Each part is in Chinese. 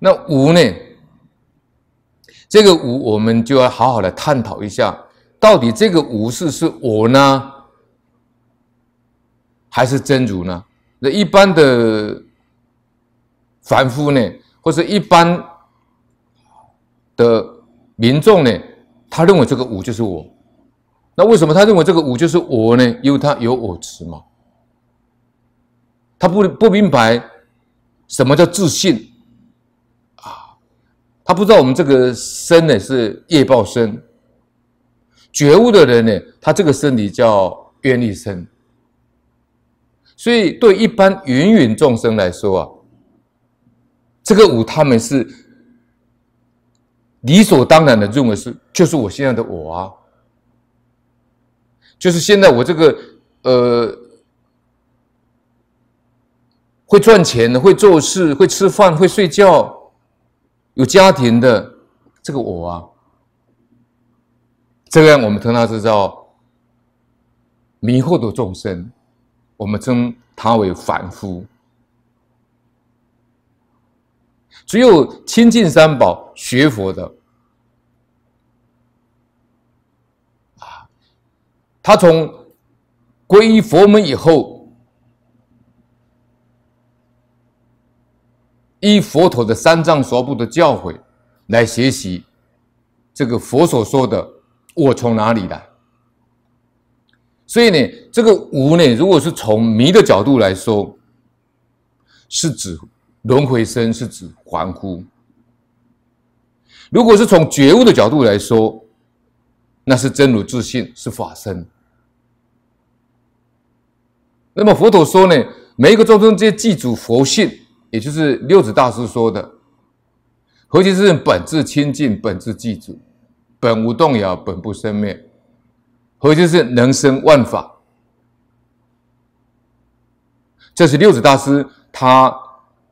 那无呢？这个无，我们就要好好的探讨一下，到底这个无是是我呢，还是真如呢？那一般的凡夫呢，或者一般的民众呢，他认为这个无就是我。那为什么他认为这个无就是我呢？因为他有我执嘛。他不不明白什么叫自信。他不知道我们这个生呢是业报生。觉悟的人呢，他这个身体叫愿力生。所以对一般芸芸众生来说啊，这个五他们是理所当然的认为是，就是我现在的我啊，就是现在我这个呃会赚钱、会做事、会吃饭、会睡觉。有家庭的这个我啊，这个我们通常是叫迷惑的众生，我们称他为凡夫。只有亲近三宝学佛的啊，他从皈依佛门以后。依佛陀的三藏十二部的教诲来学习，这个佛所说的“我从哪里来”，所以呢，这个“无”呢，如果是从迷的角度来说，是指轮回身，是指还呼；如果是从觉悟的角度来说，那是真如自信，是法身。那么佛陀说呢，每一个众生皆具足佛性。也就是六祖大师说的，何其是本质清净，本质具足，本无动摇，本不生灭，何其是能生万法。这是六祖大师他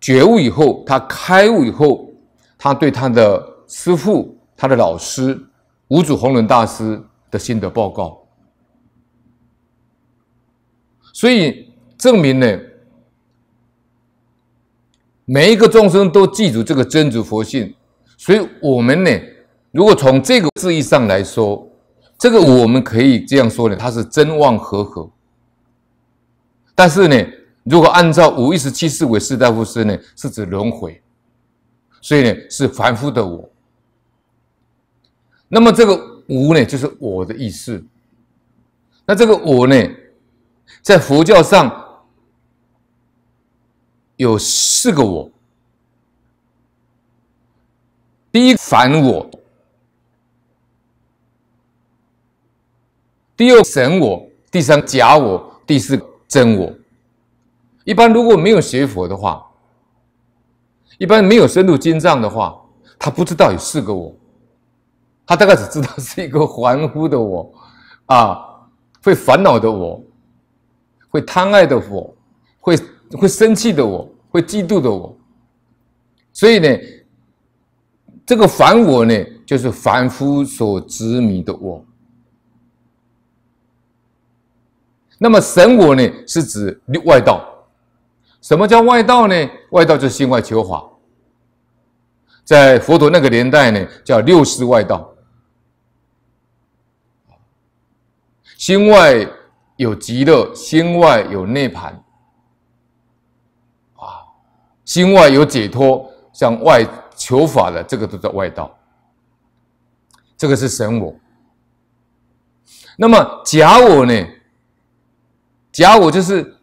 觉悟以后，他开悟以后，他对他的师父、他的老师五祖弘忍大师的心得报告。所以证明呢。每一个众生都记住这个真主佛性，所以我们呢，如果从这个字义上来说，这个我们可以这样说呢，它是真望合合。但是呢，如果按照“五一十七世为四大夫身”呢，是指轮回，所以呢是凡夫的我。那么这个“无”呢，就是我的意思。那这个“我”呢，在佛教上。有四个我：第一，凡我；第二，神我；第三，假我；第四，真我。一般如果没有学佛的话，一般没有深入经藏的话，他不知道有四个我。他大概只知道是一个欢呼的我，啊，会烦恼的我，会贪爱的我，会会生气的我。会嫉妒的我，所以呢，这个凡我呢，就是凡夫所执迷的我。那么神我呢，是指六外道。什么叫外道呢？外道就是心外求法，在佛陀那个年代呢，叫六世外道。心外有极乐，心外有涅盘。心外有解脱，向外求法的，这个都叫外道。这个是神我。那么假我呢？假我就是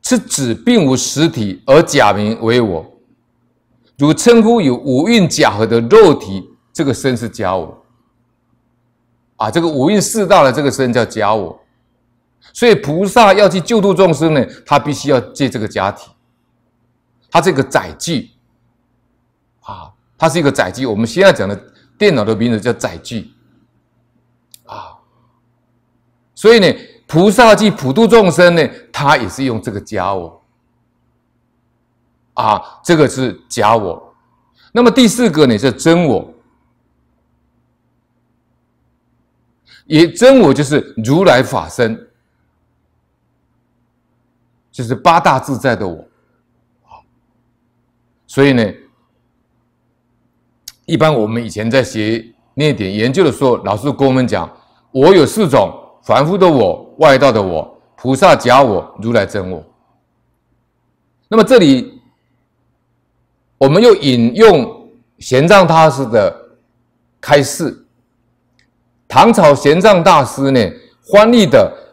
是指并无实体而假名为我。如称呼有五蕴假合的肉体，这个身是假我。啊，这个五蕴四大的这个身叫假我。所以菩萨要去救度众生呢，他必须要借这个假体。它这个载具，啊，它是一个载具。我们现在讲的电脑的名字叫载具，啊，所以呢，菩萨即普度众生呢，他也是用这个假我，啊，这个是假我。那么第四个呢是真我，也真我就是如来法身，就是八大自在的我。所以呢，一般我们以前在学那点研究的时候，老师跟我们讲，我有四种凡夫的我、外道的我、菩萨假我、如来真我。那么这里，我们又引用玄奘大师的开示，唐朝玄奘大师呢，翻译的《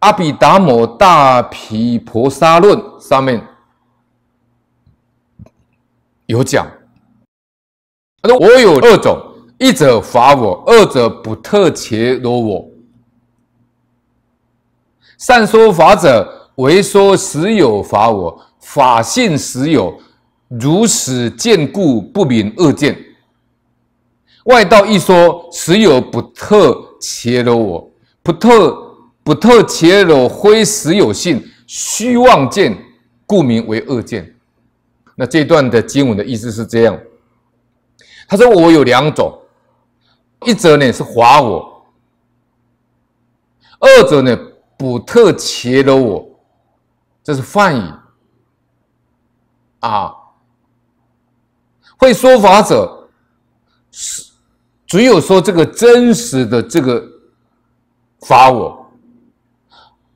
阿毗达摩大毗婆沙论》上面。有讲，他说我有二种，一者法我，二者不特切罗我。善说法者为说实有法我，法性实有，如此见故不明恶见。外道一说实有不特切罗我，不特不特切罗非实有性，虚妄见故名为恶见。那这段的经文的意思是这样，他说：“我有两种，一则呢是法我，二者呢补特伽罗我，这是梵语。啊，会说法者，是只有说这个真实的这个法我，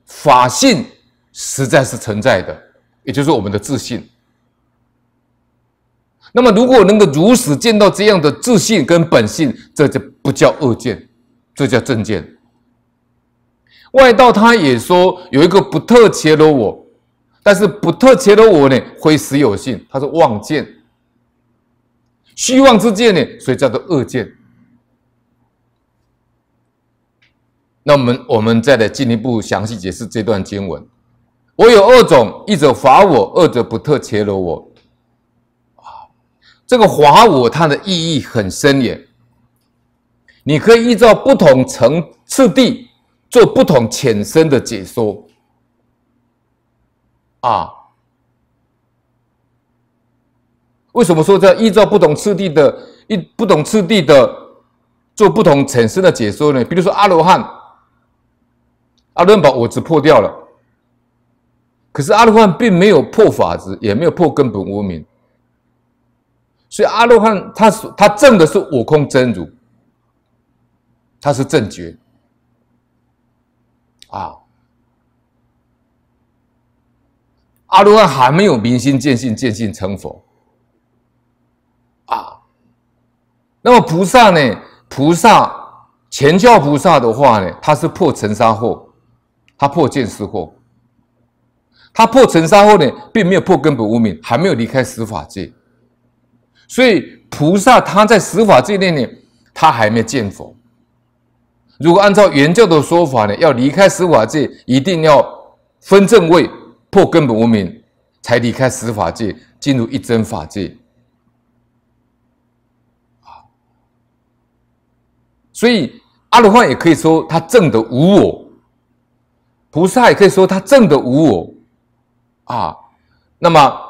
法性实在是存在的，也就是我们的自信。”那么，如果能够如实见到这样的自信跟本性，这就不叫恶见，这叫正见。外道他也说有一个不特切的我，但是不特切的我呢，非实有性，他是妄见，虚妄之见呢，所以叫做恶见。那我们我们再来进一步详细解释这段经文：我有二种，一者法我，二者不特切的我。这个华我它的意义很深远，你可以依照不同层次地做不同浅深的解说。啊，为什么说叫依照不同次第的、一不同次第的做不同浅深的解说呢？比如说阿罗汉，阿罗汉把我执破掉了，可是阿罗汉并没有破法执，也没有破根本无明。所以阿罗汉，他他证的是我空真如，他是正觉。啊，阿罗汉还没有明心见性，见性成佛。啊，那么菩萨呢？菩萨前教菩萨的话呢，他是破尘沙后，他破见思后，他破尘沙后呢，并没有破根本无明，还没有离开十法界。所以菩萨他在十法界那里，他还没见佛。如果按照原教的说法呢，要离开十法界，一定要分正位破根本无明，才离开十法界，进入一真法界。啊，所以阿罗汉也可以说他证的无我，菩萨也可以说他证的无我，啊，那么。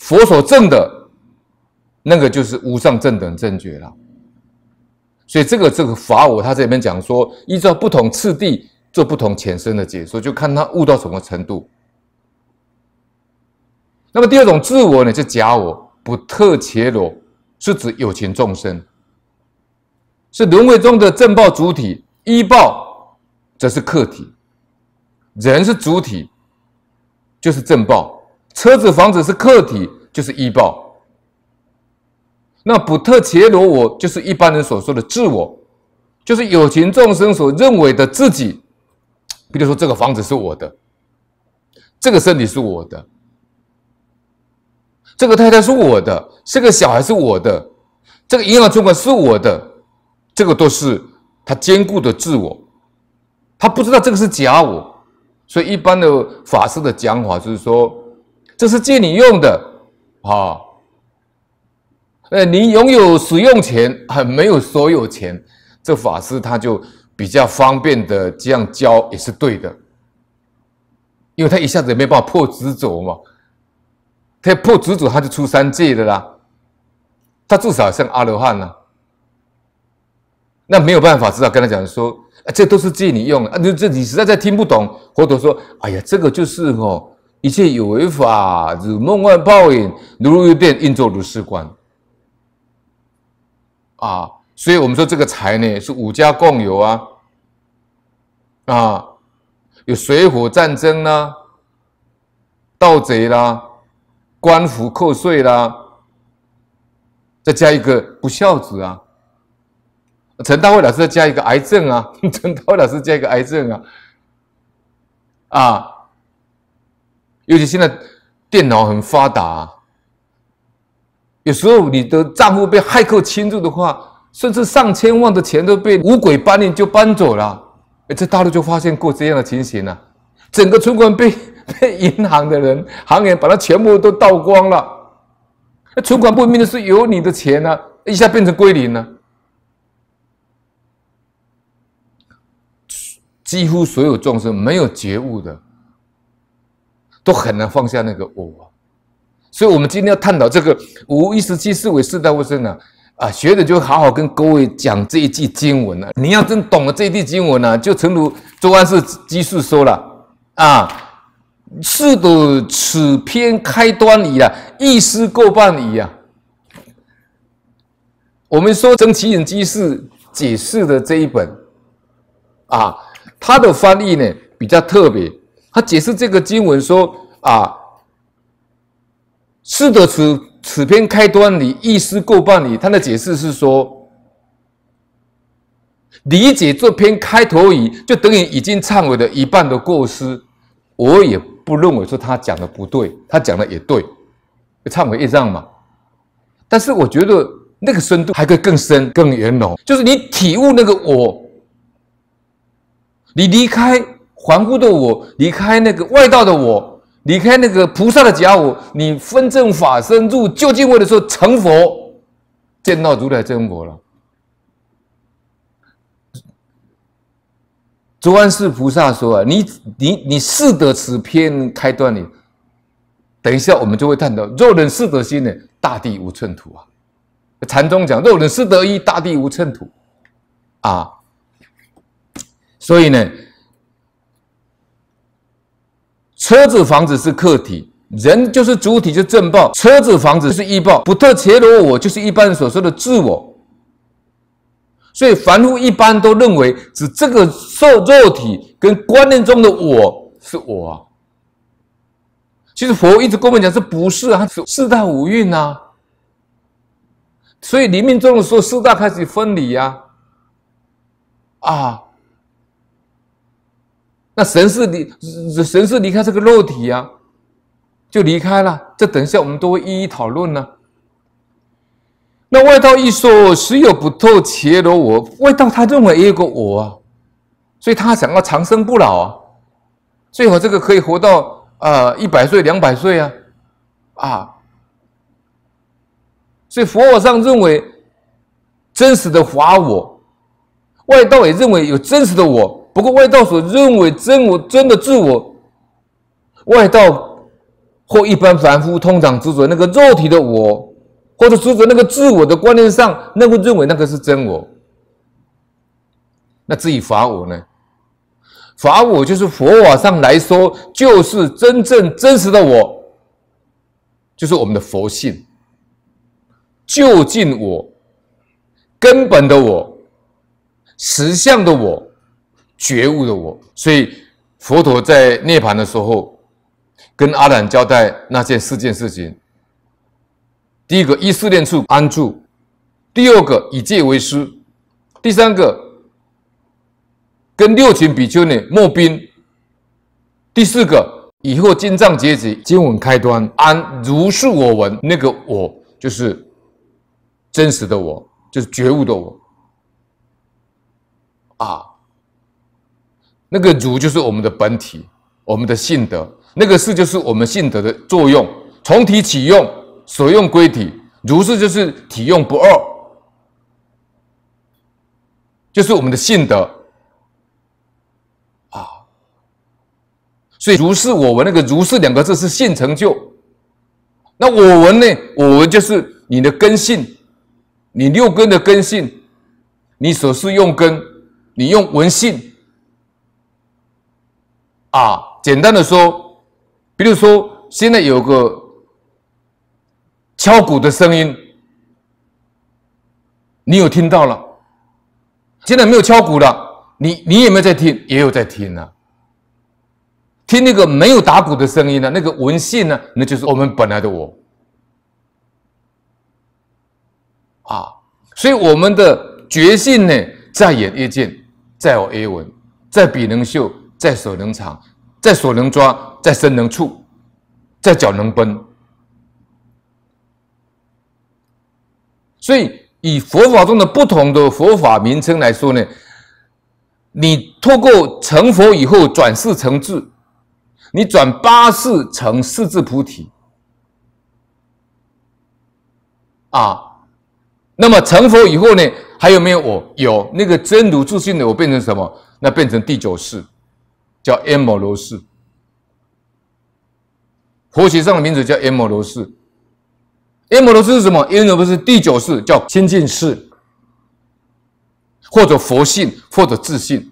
佛所证的那个就是无上正等正觉了，所以这个这个法我他这边讲说，依照不同次第做不同浅深的解说，就看他悟到什么程度。那么第二种自我呢，就假我不特且罗，是指有情众生，是轮回中的正报主体，依报则是客体，人是主体，就是正报。车子、房子是客体，就是依报。那布特切罗我就是一般人所说的自我，就是有情众生所认为的自己。比如说，这个房子是我的，这个身体是我的，这个太太是我的，这个小孩是我的，这个银行存款是我的，这个都是他坚固的自我。他不知道这个是假我，所以一般的法师的讲法就是说。这是借你用的，啊，呃，你拥有使用权，很没有所有权。这法师他就比较方便的这样教也是对的，因为他一下子也没办法破执着嘛。他破执着，他就出三界了啦。他至少像阿罗汉啊，那没有办法，至少跟他讲说，这都是借你用啊，你这你实在在听不懂，或者说，哎呀，这个就是哦。一切有为法，如梦幻泡影，如如不变，应作如是观。啊，所以我们说这个财呢是五家共有啊，啊，有水火战争啦，盗贼啦，官府扣税啦，再加一个不孝子啊，陈大卫老师再加一个癌症啊，陈大卫老师加一个癌症啊，啊。尤其现在电脑很发达，啊，有时候你的账户被骇客侵入的话，甚至上千万的钱都被五鬼搬，运就搬走了。在大陆就发现过这样的情形啊，整个存款被 被银行的人、行员把它全部都盗光了，那存款不明的是有你的钱呢，一下变成归零了。几乎所有众生没有觉悟的。都很难放下那个我所以，我们今天要探讨这个无意识即思维四大卫生呢啊，学者就好好跟各位讲这一句经文啊。你要真懂了这一句经文呢，就诚如周安世居士说了啊，是读此篇开端矣啊，意思过半矣啊。我们说从启隐居士解释的这一本啊，他的翻译呢比较特别，他解释这个经文说。啊，诗的此此篇开端，你意思过半，里，他的解释是说，理解这篇开头语，就等于已经唱悔了一半的过失。我也不认为说他讲的不对，他讲的也对，唱悔一这嘛。但是我觉得那个深度还可以更深、更圆融，就是你体悟那个我，你离开环顾的我，离开那个外道的我。你看那个菩萨的假我，你分正法身入究竟位的时候成佛，见到如来真佛了。卓安世菩萨说啊，你你你四得此篇开端里，等一下我们就会探讨。若人四得心呢，大地无寸土啊。禅宗讲，若人四得一，大地无寸土啊。所以呢。车子、房子是客体，人就是主体，就正报。车子、房子是异报，不特切罗我就是一般人所说的自我。所以凡夫一般都认为指这个受肉体跟观念中的我是我啊。其实佛一直跟我们讲，是不是？啊，四大五蕴啊。所以里面中的说四大开始分离呀啊。那神是离神是离开这个肉体啊，就离开了。这等一下我们都会一一讨论呢。那外道一说，谁有不透且的我？外道他认为也有个我啊，所以他想要长生不老啊，最好这个可以活到呃一百岁、两百岁啊啊。所以佛法上认为真实的法我，外道也认为有真实的我。不过外道所认为真我、真的自我，外道或一般凡夫通常执着那个肉体的我，或者执着那个自我的观念上，那会认为那个是真我，那至于法我呢？法我就是佛法上来说，就是真正真实的我，就是我们的佛性，究竟我、根本的我、实相的我。觉悟的我，所以佛陀在涅盘的时候，跟阿兰交代那件四件事情：，第一个一四念处安住；，第二个以戒为师；，第三个跟六群比丘尼莫宾；，第四个以后金藏结集经文开端安如是我闻。那个我就是真实的我，就是觉悟的我，啊。那个如就是我们的本体，我们的性德；那个是就是我们性德的作用，从体起用，所用归体。如是就是体用不二，就是我们的性德啊。所以如是我闻，那个如是两个字是性成就。那我闻呢？我闻就是你的根性，你六根的根性，你所是用根，你用闻性。啊，简单的说，比如说，现在有个敲鼓的声音，你有听到了？现在没有敲鼓了，你你有没有在听？也有在听呢，听那个没有打鼓的声音呢？那个文献呢？那就是我们本来的我。啊，所以我们的觉性呢，在演叶见，在耳 A 文，在比能秀。在手能藏，在手能抓，在身能触，在脚能奔。所以，以佛法中的不同的佛法名称来说呢，你透过成佛以后转世成智，你转八世成四智菩提。啊，那么成佛以后呢，还有没有我？有那个真如自信的我变成什么？那变成第九世。叫 M 罗氏，佛学上的名字叫 M 罗氏。M 罗氏是什么？m 罗氏第九世叫清净世，或者佛性，或者自信，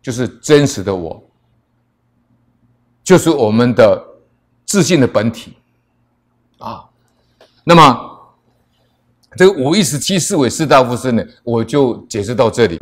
就是真实的我，就是我们的自信的本体啊。那么。这个五亿十七四位四大夫生呢，我就解释到这里。